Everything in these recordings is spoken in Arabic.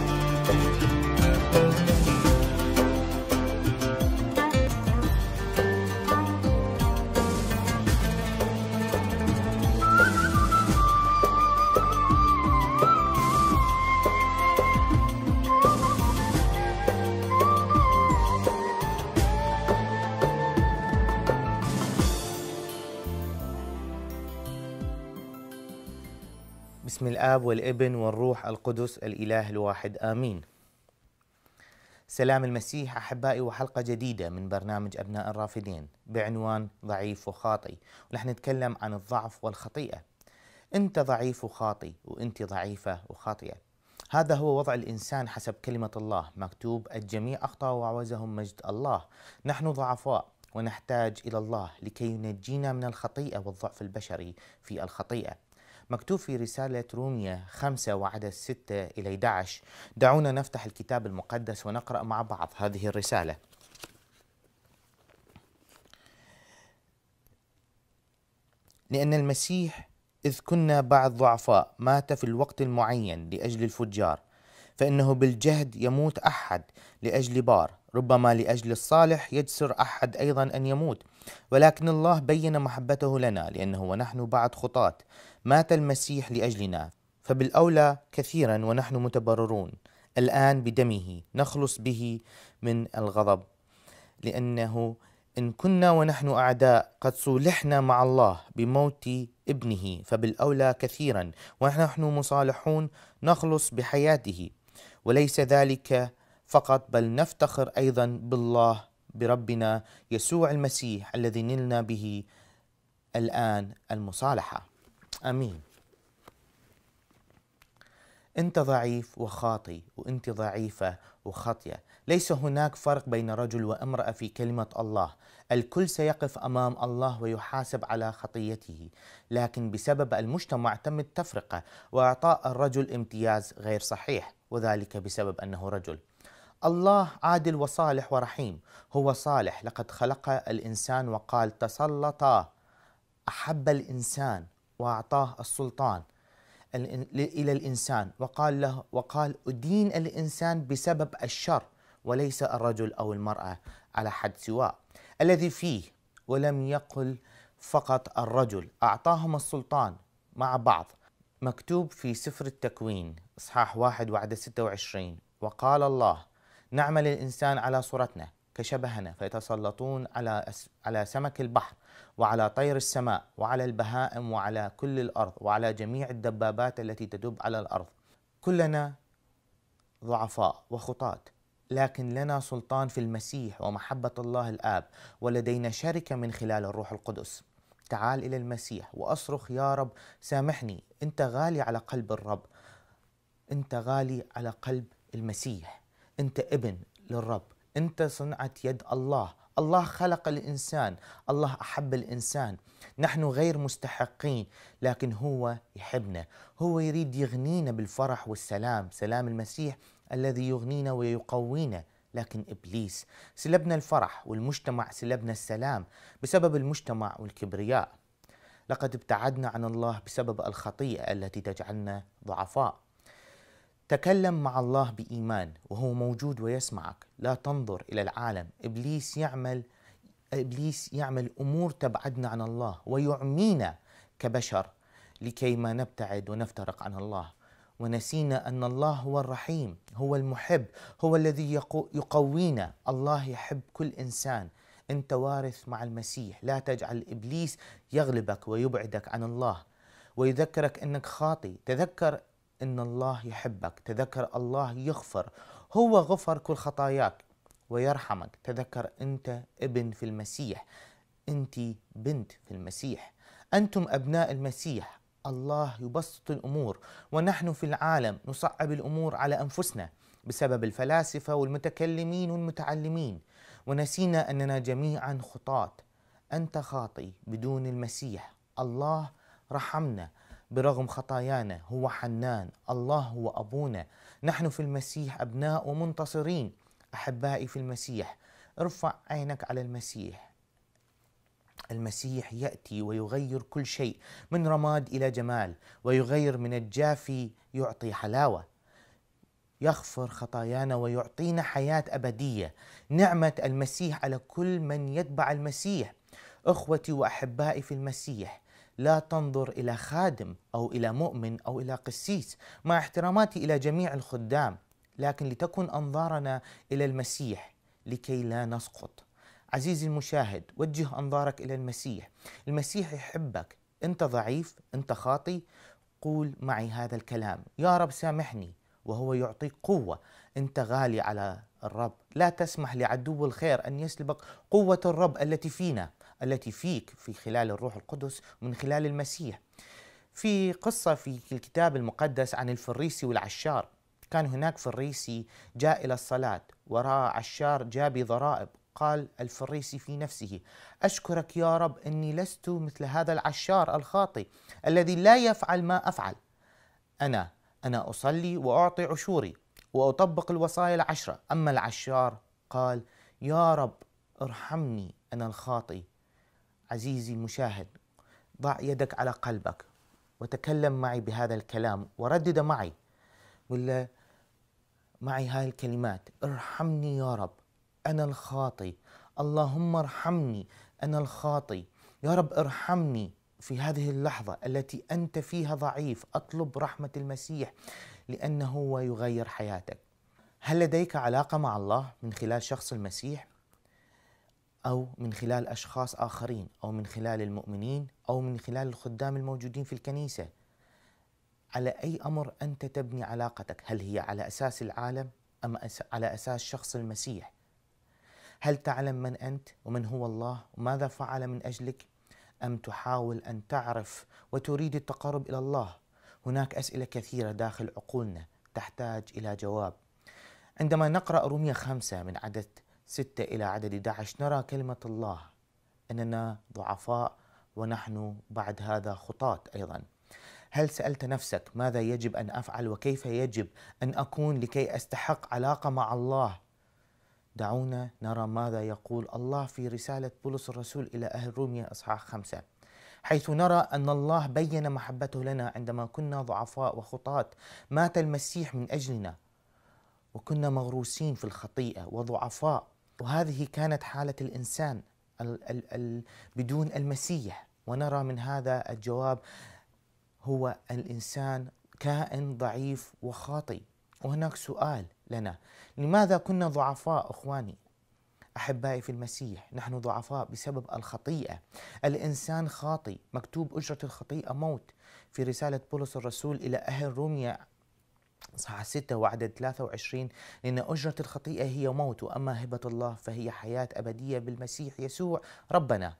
thank you بسم الآب والابن والروح القدس الإله الواحد آمين. سلام المسيح أحبائي وحلقة جديدة من برنامج أبناء الرافدين بعنوان ضعيف وخاطي ورح نتكلم عن الضعف والخطيئة. أنت ضعيف وخاطي وأنت ضعيفة وخاطئة. هذا هو وضع الإنسان حسب كلمة الله مكتوب الجميع أخطأ وعوزهم مجد الله نحن ضعفاء ونحتاج إلى الله لكي ينجينا من الخطيئة والضعف البشري في الخطيئة مكتوب في رسالة رومية 5 وعدد 6 إلى 11 دعونا نفتح الكتاب المقدس ونقرأ مع بعض هذه الرسالة لأن المسيح إذ كنا بعد ضعفاء مات في الوقت المعين لأجل الفجار فإنه بالجهد يموت أحد لأجل بار ربما لأجل الصالح يجسر أحد أيضا أن يموت ولكن الله بين محبته لنا لأنه ونحن بعد خطاة مات المسيح لاجلنا فبالاولى كثيرا ونحن متبررون الان بدمه نخلص به من الغضب لانه ان كنا ونحن اعداء قد صولحنا مع الله بموت ابنه فبالاولى كثيرا ونحن مصالحون نخلص بحياته وليس ذلك فقط بل نفتخر ايضا بالله بربنا يسوع المسيح الذي نلنا به الان المصالحه امين انت ضعيف وخاطي وانت ضعيفه وخطيه، ليس هناك فرق بين رجل وامراه في كلمه الله الكل سيقف امام الله ويحاسب على خطيته لكن بسبب المجتمع تم التفرقه واعطاء الرجل امتياز غير صحيح وذلك بسبب انه رجل الله عادل وصالح ورحيم هو صالح لقد خلق الانسان وقال تسلط احب الانسان وأعطاه السلطان إلى الإنسان وقال له وقال أدين الإنسان بسبب الشر وليس الرجل أو المرأة على حد سواء الذي فيه ولم يقل فقط الرجل أعطاهم السلطان مع بعض مكتوب في سفر التكوين إصحاح واحد وعد 26 وقال الله نعمل الإنسان على صورتنا كشبهنا فيتسلطون على على سمك البحر وعلى طير السماء وعلى البهائم وعلى كل الارض وعلى جميع الدبابات التي تدب على الارض كلنا ضعفاء وخطاة لكن لنا سلطان في المسيح ومحبة الله الآب ولدينا شركة من خلال الروح القدس تعال إلى المسيح وأصرخ يا رب سامحني أنت غالي على قلب الرب أنت غالي على قلب المسيح أنت ابن للرب أنت صنعة يد الله الله خلق الانسان، الله احب الانسان، نحن غير مستحقين لكن هو يحبنا، هو يريد يغنينا بالفرح والسلام، سلام المسيح الذي يغنينا ويقوينا، لكن ابليس سلبنا الفرح والمجتمع سلبنا السلام بسبب المجتمع والكبرياء. لقد ابتعدنا عن الله بسبب الخطيئه التي تجعلنا ضعفاء. تكلم مع الله بإيمان وهو موجود ويسمعك لا تنظر إلى العالم إبليس يعمل إبليس يعمل أمور تبعدنا عن الله ويعمينا كبشر لكي ما نبتعد ونفترق عن الله ونسينا أن الله هو الرحيم هو المحب هو الذي يقوينا الله يحب كل إنسان أنت وارث مع المسيح لا تجعل إبليس يغلبك ويبعدك عن الله ويذكرك أنك خاطي تذكر إن الله يحبك تذكر الله يغفر هو غفر كل خطاياك ويرحمك تذكر أنت ابن في المسيح أنت بنت في المسيح أنتم أبناء المسيح الله يبسط الأمور ونحن في العالم نصعب الأمور على أنفسنا بسبب الفلاسفة والمتكلمين والمتعلمين ونسينا أننا جميعا خطاة أنت خاطي بدون المسيح الله رحمنا برغم خطايانا هو حنان الله هو أبونا نحن في المسيح أبناء ومنتصرين أحبائي في المسيح ارفع عينك على المسيح المسيح ياتي ويغير كل شيء من رماد الى جمال ويغير من الجافي يعطي حلاوه يغفر خطايانا ويعطينا حياه ابديه نعمه المسيح على كل من يتبع المسيح اخوتي واحبائي في المسيح لا تنظر الى خادم او الى مؤمن او الى قسيس مع احتراماتي الى جميع الخدام لكن لتكن انظارنا الى المسيح لكي لا نسقط عزيزي المشاهد وجه انظارك الى المسيح المسيح يحبك انت ضعيف انت خاطي قول معي هذا الكلام يا رب سامحني وهو يعطيك قوه انت غالي على الرب لا تسمح لعدو الخير ان يسلبك قوه الرب التي فينا التي فيك في خلال الروح القدس من خلال المسيح في قصة في الكتاب المقدس عن الفريسي والعشار كان هناك فريسي جاء إلى الصلاة ورأى عشار جاء بضرائب قال الفريسي في نفسه أشكرك يا رب أني لست مثل هذا العشار الخاطي الذي لا يفعل ما أفعل أنا أنا أصلي وأعطي عشوري وأطبق الوصايا العشرة أما العشار قال يا رب ارحمني أنا الخاطي عزيزي المشاهد ضع يدك على قلبك وتكلم معي بهذا الكلام وردد معي قل معي هاي الكلمات ارحمني يا رب أنا الخاطي اللهم ارحمني أنا الخاطي يا رب ارحمني في هذه اللحظة التي أنت فيها ضعيف أطلب رحمة المسيح لأنه هو يغير حياتك هل لديك علاقة مع الله من خلال شخص المسيح؟ أو من خلال أشخاص آخرين أو من خلال المؤمنين أو من خلال الخدام الموجودين في الكنيسة على أي أمر أنت تبني علاقتك هل هي على أساس العالم أم على أساس شخص المسيح هل تعلم من أنت ومن هو الله وماذا فعل من أجلك أم تحاول أن تعرف وتريد التقرب إلى الله هناك أسئلة كثيرة داخل عقولنا تحتاج إلى جواب عندما نقرأ رومية خمسة من عدد ستة إلى عدد 11 نرى كلمة الله أننا ضعفاء ونحن بعد هذا خطاة أيضا هل سألت نفسك ماذا يجب أن أفعل وكيف يجب أن أكون لكي أستحق علاقة مع الله دعونا نرى ماذا يقول الله في رسالة بولس الرسول إلى أهل روميا إصحاح خمسة حيث نرى أن الله بين محبته لنا عندما كنا ضعفاء وخطاة مات المسيح من أجلنا وكنا مغروسين في الخطيئة وضعفاء وهذه كانت حالة الإنسان بدون المسيح ونرى من هذا الجواب هو الإنسان كائن ضعيف وخاطئ وهناك سؤال لنا لماذا كنا ضعفاء اخواني احبائي في المسيح نحن ضعفاء بسبب الخطيئه الانسان خاطئ مكتوب اجره الخطيئه موت في رساله بولس الرسول الى اهل روميا صح 6 وعدد 23 لأن أجرة الخطيئة هي موت وأما هبة الله فهي حياة أبدية بالمسيح يسوع ربنا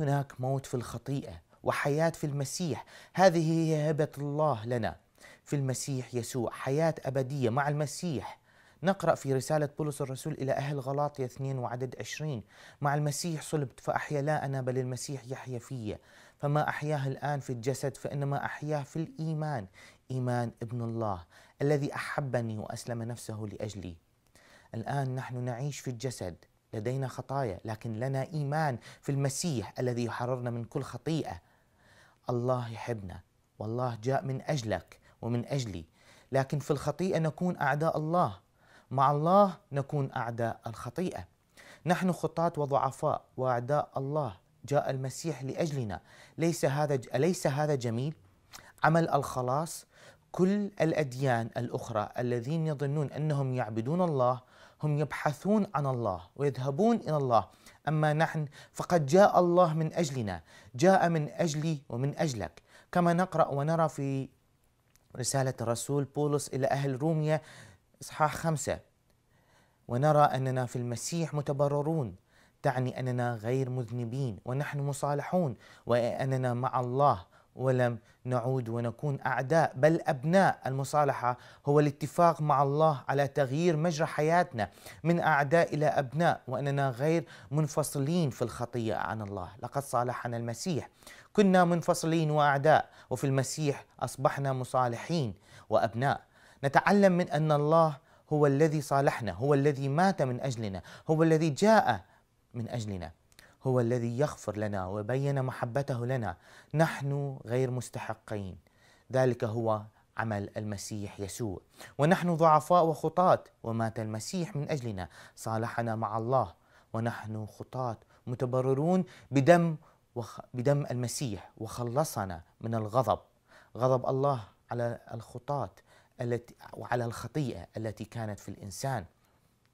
هناك موت في الخطيئة وحياة في المسيح هذه هي هبة الله لنا في المسيح يسوع حياة أبدية مع المسيح نقرأ في رسالة بولس الرسول إلى أهل غلاطية 2 وعدد 20 مع المسيح صلبت فأحيا لا أنا بل المسيح يحيا فيا فما أحياه الآن في الجسد فإنما أحياه في الإيمان إيمان ابن الله الذي أحبني وأسلم نفسه لأجلي الآن نحن نعيش في الجسد لدينا خطايا لكن لنا إيمان في المسيح الذي يحررنا من كل خطيئة الله يحبنا والله جاء من أجلك ومن أجلي لكن في الخطيئة نكون أعداء الله مع الله نكون أعداء الخطيئة نحن خطاة وضعفاء وأعداء الله جاء المسيح لأجلنا ليس هذا أليس هذا جميل عمل الخلاص كل الاديان الاخرى الذين يظنون انهم يعبدون الله هم يبحثون عن الله ويذهبون الى الله اما نحن فقد جاء الله من اجلنا جاء من اجلي ومن اجلك كما نقرا ونرى في رساله الرسول بولس الى اهل روميا اصحاح خمسه ونرى اننا في المسيح متبررون تعني اننا غير مذنبين ونحن مصالحون واننا مع الله ولم نعود ونكون اعداء بل ابناء المصالحه هو الاتفاق مع الله على تغيير مجرى حياتنا من اعداء الى ابناء واننا غير منفصلين في الخطيه عن الله لقد صالحنا المسيح كنا منفصلين واعداء وفي المسيح اصبحنا مصالحين وابناء نتعلم من ان الله هو الذي صالحنا هو الذي مات من اجلنا هو الذي جاء من اجلنا هو الذي يغفر لنا وبين محبته لنا نحن غير مستحقين ذلك هو عمل المسيح يسوع ونحن ضعفاء وخطاة ومات المسيح من أجلنا صالحنا مع الله ونحن خطاة متبررون بدم وخ... بدم المسيح وخلصنا من الغضب غضب الله على الخطاة التي وعلى الخطيئة التي كانت في الإنسان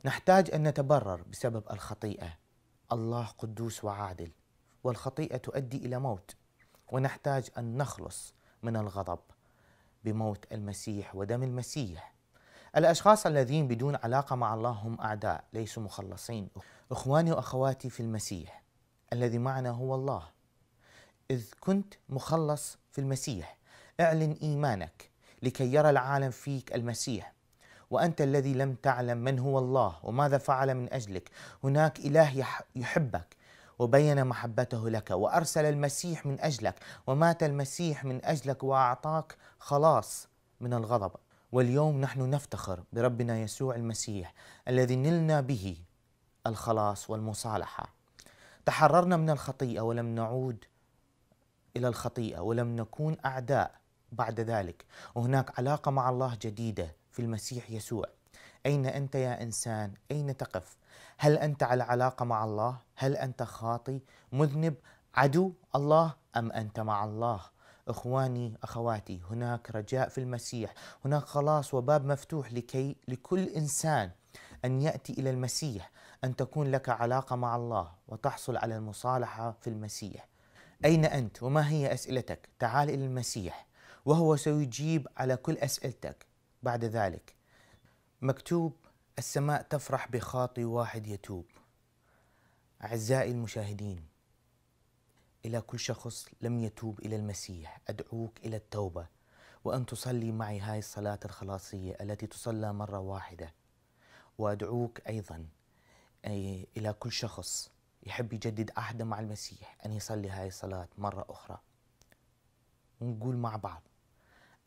نحتاج أن نتبرر بسبب الخطيئة الله قدوس وعادل والخطيئه تؤدي الى موت ونحتاج ان نخلص من الغضب بموت المسيح ودم المسيح الاشخاص الذين بدون علاقه مع الله هم اعداء ليسوا مخلصين اخواني واخواتي في المسيح الذي معنا هو الله اذ كنت مخلص في المسيح اعلن ايمانك لكي يرى العالم فيك المسيح وأنت الذي لم تعلم من هو الله وماذا فعل من أجلك هناك إله يحبك وبين محبته لك وأرسل المسيح من أجلك ومات المسيح من أجلك وأعطاك خلاص من الغضب واليوم نحن نفتخر بربنا يسوع المسيح الذي نلنا به الخلاص والمصالحة تحررنا من الخطيئة ولم نعود إلى الخطيئة ولم نكون أعداء بعد ذلك وهناك علاقة مع الله جديدة في المسيح يسوع أين أنت يا إنسان؟ أين تقف؟ هل أنت على علاقة مع الله؟ هل أنت خاطي؟ مذنب؟ عدو الله؟ أم أنت مع الله؟ اخواني اخواتي هناك رجاء في المسيح هناك خلاص وباب مفتوح لكي لكل انسان ان ياتي الى المسيح ان تكون لك علاقه مع الله وتحصل على المصالحه في المسيح اين انت وما هي اسئلتك تعال الى المسيح وهو سيجيب على كل اسئلتك بعد ذلك مكتوب السماء تفرح بخاطي واحد يتوب أعزائي المشاهدين إلى كل شخص لم يتوب إلى المسيح أدعوك إلى التوبة وأن تصلي معي هاي الصلاة الخلاصية التي تصلى مرة واحدة وأدعوك أيضا إلى كل شخص يحب يجدد عهده مع المسيح أن يصلي هاي الصلاة مرة أخرى ونقول مع بعض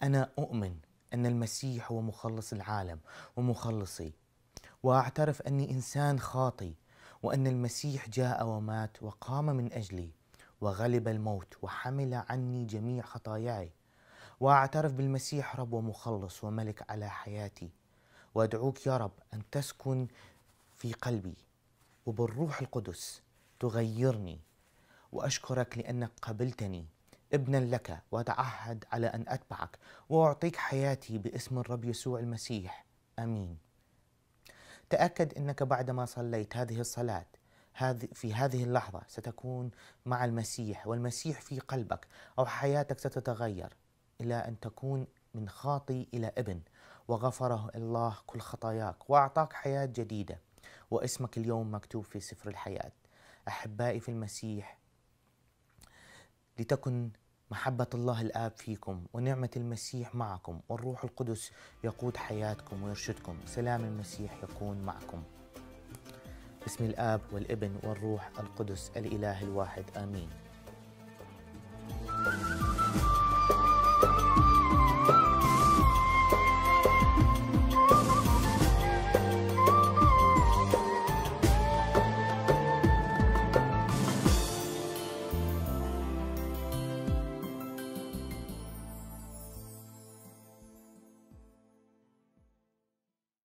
أنا أؤمن أن المسيح هو مخلص العالم ومخلصي وأعترف أني إنسان خاطي وأن المسيح جاء ومات وقام من أجلي وغلب الموت وحمل عني جميع خطاياي وأعترف بالمسيح رب ومخلص وملك على حياتي وأدعوك يا رب أن تسكن في قلبي وبالروح القدس تغيرني وأشكرك لأنك قبلتني ابنا لك وتعهد على ان اتبعك واعطيك حياتي باسم الرب يسوع المسيح امين. تاكد انك بعدما صليت هذه الصلاه هذه في هذه اللحظه ستكون مع المسيح والمسيح في قلبك او حياتك ستتغير الى ان تكون من خاطي الى ابن وغفره الله كل خطاياك واعطاك حياه جديده واسمك اليوم مكتوب في سفر الحياه. احبائي في المسيح لتكن محبة الله الآب فيكم ونعمة المسيح معكم والروح القدس يقود حياتكم ويرشدكم سلام المسيح يكون معكم باسم الآب والابن والروح القدس الإله الواحد آمين